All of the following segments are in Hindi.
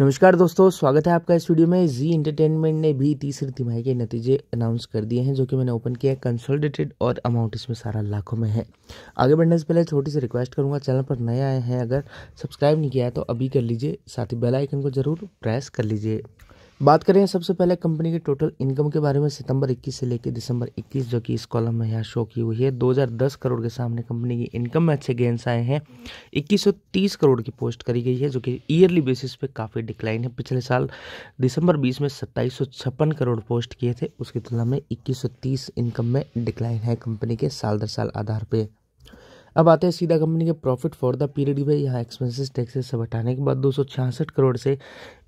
नमस्कार दोस्तों स्वागत है आपका इस वीडियो में जी इंटरटेनमेंट ने भी तीसरी तिमाही के नतीजे अनाउंस कर दिए हैं जो कि मैंने ओपन किया है कंसोलिडेटेड और अमाउंट इसमें सारा लाखों में है आगे बढ़ने से पहले छोटी सी रिक्वेस्ट करूंगा चैनल पर नए आए हैं अगर सब्सक्राइब नहीं किया है तो अभी कर लीजिए साथ ही बेलाइकन को जरूर प्रेस कर लीजिए बात करें सबसे पहले कंपनी के टोटल इनकम के बारे में सितंबर 21 से लेकर दिसंबर 21 जो कि इस कॉलम में यहाँ शो की हुई है 2010 करोड़ के सामने कंपनी की इनकम में अच्छे गेंस आए हैं 2130 करोड़ की पोस्ट करी गई है जो कि ईयरली बेसिस पे काफ़ी डिक्लाइन है पिछले साल दिसंबर 20 में सत्ताईस करोड़ पोस्ट किए थे उसकी तुलना में इक्कीस इनकम में डिक्लाइन है कंपनी के साल दर साल आधार पर अब आते हैं सीधा कंपनी के प्रॉफिट फॉर द पीरियड हुए यहाँ एक्सपेंसेस टैक्सेस सब हटाने के बाद दो करोड़ से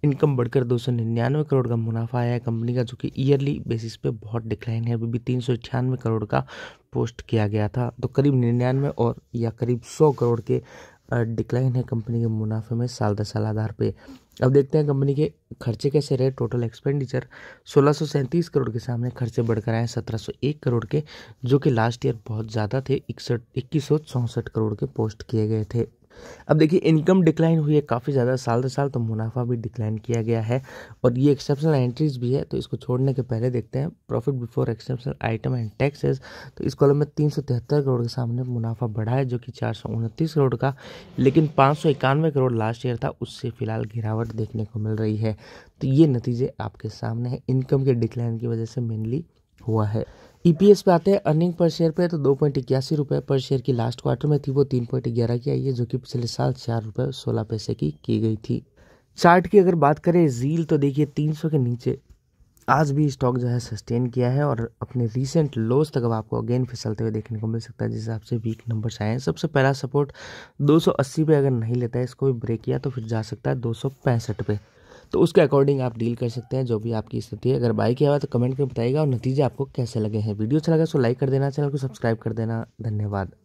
इनकम बढ़कर दो करोड़ का मुनाफा आया है कंपनी का जो कि ईयरली बेसिस पे बहुत डिक्लाइन है अभी भी तीन करोड़ का पोस्ट किया गया था तो करीब निन्यानवे और या करीब सौ करोड़ के डिक्लाइन है कंपनी के मुनाफे में साल दर साल आधार पे अब देखते हैं कंपनी के खर्चे कैसे रहे टोटल एक्सपेंडिचर सोलह करोड़ के सामने खर्चे बढ़कर आए सत्रह एक करोड़ के जो कि लास्ट ईयर बहुत ज़्यादा थे इकसठ इक्कीस करोड़ के पोस्ट किए गए थे अब देखिए इनकम डिक्लाइन हुई है काफ़ी ज़्यादा साल दर साल तो मुनाफा भी डिक्लाइन किया गया है और ये एक्सेप्शनल एंट्रीज भी है तो इसको छोड़ने के पहले देखते हैं profit before exceptional item and taxes तो इस कॉलम में तीन करोड़ के सामने मुनाफा बढ़ा है जो कि चार करोड़ का लेकिन पाँच करोड़ लास्ट ईयर था उससे फिलहाल गिरावट देखने को मिल रही है तो ये नतीजे आपके सामने हैं इनकम के डिक्लाइन की वजह से मेनली हुआ है ईपीएस पे आते हैं अर्निंग पर शेयर पे तो दो पॉइंट इक्यासी रुपये पर शेयर की लास्ट क्वार्टर में थी वो तीन पॉइंट ग्यारह की आई है जो कि पिछले साल चार रुपये सोलह पैसे की की गई थी चार्ट की अगर बात करें जील तो देखिए तीन सौ के नीचे आज भी स्टॉक जो है सस्टेन किया है और अपने रिसेंट लोस तक अब आपको अगेन फिसलते हुए देखने को मिल सकता है जिस हिसाब से वीक नंबर्स आए हैं सबसे पहला सपोर्ट 280 पे अगर नहीं लेता है इसको भी ब्रेक किया तो फिर जा सकता है दो पे तो उसके अकॉर्डिंग आप डील कर सकते हैं जो भी आपकी स्थिति है अगर बाई किया तो कमेंट में बताइएगा और नतीजे आपको कैसे लगे हैं वीडियो अच्छा लगा तो लाइक कर देना चैनल को सब्सक्राइब कर देना धन्यवाद